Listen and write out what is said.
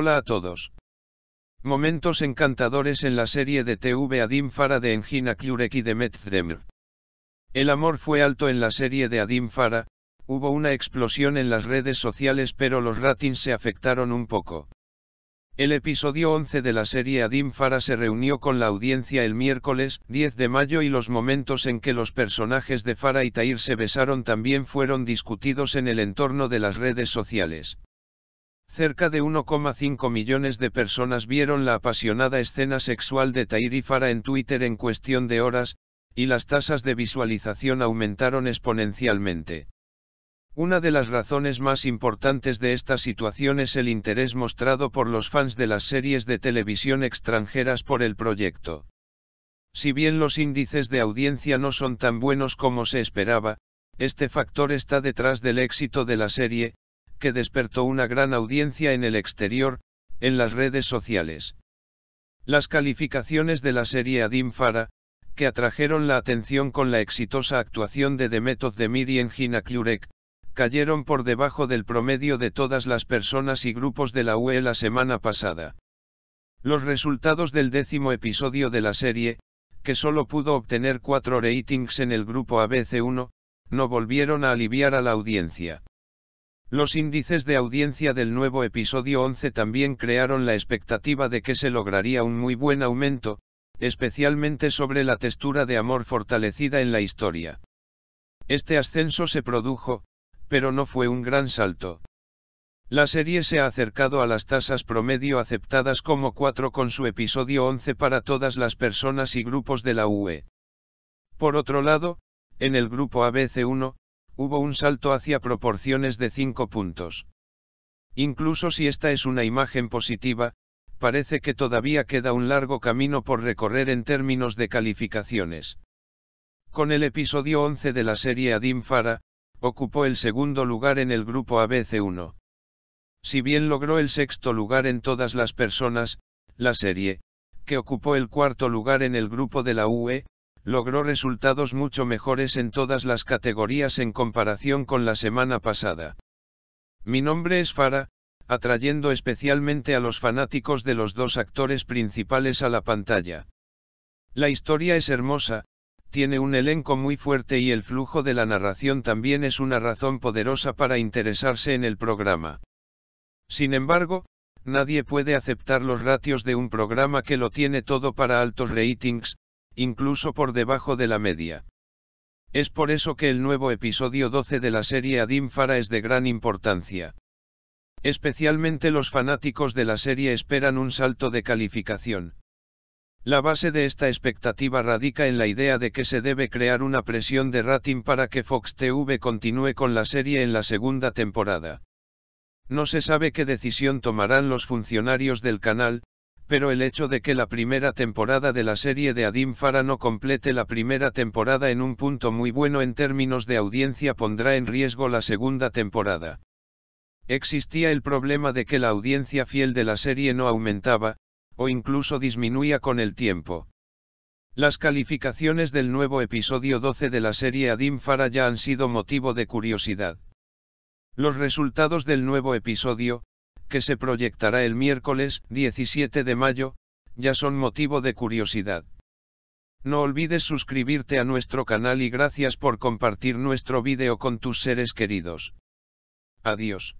Hola a todos. Momentos encantadores en la serie de TV Adim Fara de Engina Klurek y Demet Zdemir. El amor fue alto en la serie de Adim Fara, hubo una explosión en las redes sociales pero los ratings se afectaron un poco. El episodio 11 de la serie Adim Fara se reunió con la audiencia el miércoles 10 de mayo y los momentos en que los personajes de Fara y Tair se besaron también fueron discutidos en el entorno de las redes sociales. Cerca de 1,5 millones de personas vieron la apasionada escena sexual de Tairi en Twitter en cuestión de horas, y las tasas de visualización aumentaron exponencialmente. Una de las razones más importantes de esta situación es el interés mostrado por los fans de las series de televisión extranjeras por el proyecto. Si bien los índices de audiencia no son tan buenos como se esperaba, este factor está detrás del éxito de la serie, que despertó una gran audiencia en el exterior, en las redes sociales. Las calificaciones de la serie Adim Farah, que atrajeron la atención con la exitosa actuación de Demet Demir y Gina Klurek, cayeron por debajo del promedio de todas las personas y grupos de la UE la semana pasada. Los resultados del décimo episodio de la serie, que solo pudo obtener cuatro ratings en el grupo ABC1, no volvieron a aliviar a la audiencia. Los índices de audiencia del nuevo episodio 11 también crearon la expectativa de que se lograría un muy buen aumento, especialmente sobre la textura de amor fortalecida en la historia. Este ascenso se produjo, pero no fue un gran salto. La serie se ha acercado a las tasas promedio aceptadas como 4 con su episodio 11 para todas las personas y grupos de la UE. Por otro lado, en el grupo ABC1, hubo un salto hacia proporciones de 5 puntos. Incluso si esta es una imagen positiva, parece que todavía queda un largo camino por recorrer en términos de calificaciones. Con el episodio 11 de la serie Adim Farah, ocupó el segundo lugar en el grupo ABC1. Si bien logró el sexto lugar en todas las personas, la serie, que ocupó el cuarto lugar en el grupo de la UE, logró resultados mucho mejores en todas las categorías en comparación con la semana pasada. Mi nombre es Farah, atrayendo especialmente a los fanáticos de los dos actores principales a la pantalla. La historia es hermosa, tiene un elenco muy fuerte y el flujo de la narración también es una razón poderosa para interesarse en el programa. Sin embargo, nadie puede aceptar los ratios de un programa que lo tiene todo para altos ratings, incluso por debajo de la media. Es por eso que el nuevo episodio 12 de la serie Adim Fara es de gran importancia. Especialmente los fanáticos de la serie esperan un salto de calificación. La base de esta expectativa radica en la idea de que se debe crear una presión de rating para que Fox TV continúe con la serie en la segunda temporada. No se sabe qué decisión tomarán los funcionarios del canal, pero el hecho de que la primera temporada de la serie de Adim Fara no complete la primera temporada en un punto muy bueno en términos de audiencia pondrá en riesgo la segunda temporada. Existía el problema de que la audiencia fiel de la serie no aumentaba, o incluso disminuía con el tiempo. Las calificaciones del nuevo episodio 12 de la serie Adim Fara ya han sido motivo de curiosidad. Los resultados del nuevo episodio, que se proyectará el miércoles 17 de mayo, ya son motivo de curiosidad. No olvides suscribirte a nuestro canal y gracias por compartir nuestro vídeo con tus seres queridos. Adiós.